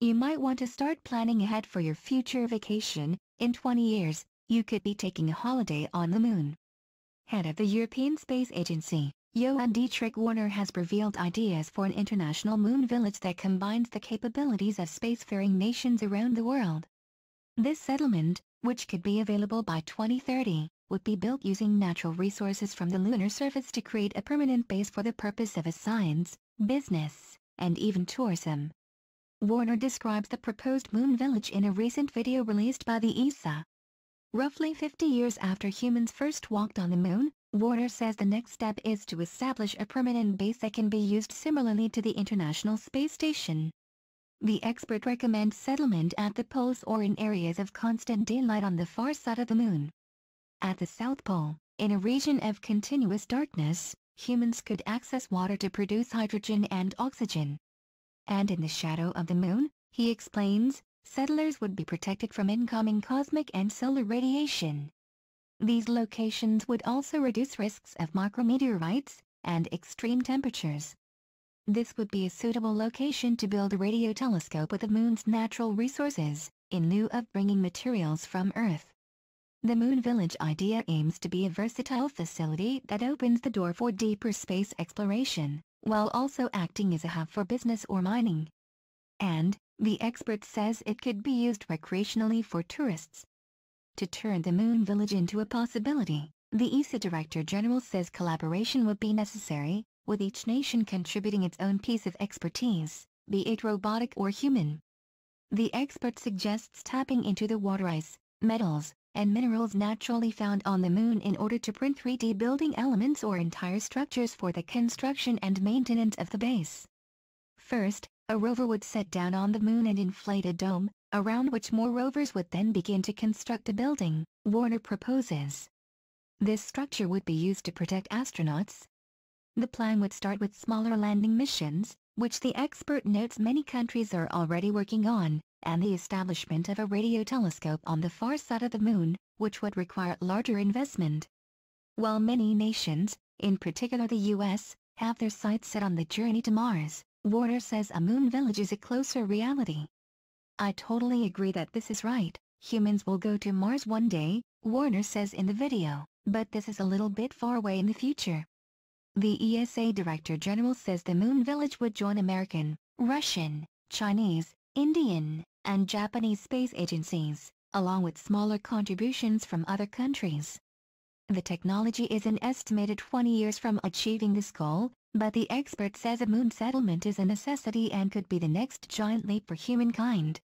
You might want to start planning ahead for your future vacation. In 20 years, you could be taking a holiday on the moon. Head of the European Space Agency, Johan Dietrich Warner has revealed ideas for an international moon village that combines the capabilities of spacefaring nations around the world. This settlement, which could be available by 2030, would be built using natural resources from the lunar surface to create a permanent base for the purpose of a science, business, and even tourism, Warner describes the proposed moon village in a recent video released by the ESA. Roughly 50 years after humans first walked on the moon, Warner says the next step is to establish a permanent base that can be used similarly to the International Space Station. The expert recommends settlement at the poles or in areas of constant daylight on the far side of the moon. At the South Pole, in a region of continuous darkness, humans could access water to produce hydrogen and oxygen and in the shadow of the moon, he explains, settlers would be protected from incoming cosmic and solar radiation. These locations would also reduce risks of micrometeorites and extreme temperatures. This would be a suitable location to build a radio telescope with the Moon's natural resources, in lieu of bringing materials from Earth. The Moon Village idea aims to be a versatile facility that opens the door for deeper space exploration, while also acting as a hub for business or mining. And, the expert says it could be used recreationally for tourists. To turn the moon village into a possibility, the ESA Director General says collaboration would be necessary, with each nation contributing its own piece of expertise, be it robotic or human. The expert suggests tapping into the water ice, metals, and minerals naturally found on the Moon in order to print 3D building elements or entire structures for the construction and maintenance of the base. First, a rover would set down on the Moon and inflate a dome, around which more rovers would then begin to construct a building, Warner proposes. This structure would be used to protect astronauts. The plan would start with smaller landing missions, which the expert notes many countries are already working on, and the establishment of a radio telescope on the far side of the moon, which would require larger investment. While many nations, in particular the US, have their sights set on the journey to Mars, Warner says a moon village is a closer reality. I totally agree that this is right, humans will go to Mars one day, Warner says in the video, but this is a little bit far away in the future. The ESA Director General says the Moon Village would join American, Russian, Chinese, Indian, and Japanese space agencies, along with smaller contributions from other countries. The technology is an estimated 20 years from achieving this goal, but the expert says a moon settlement is a necessity and could be the next giant leap for humankind.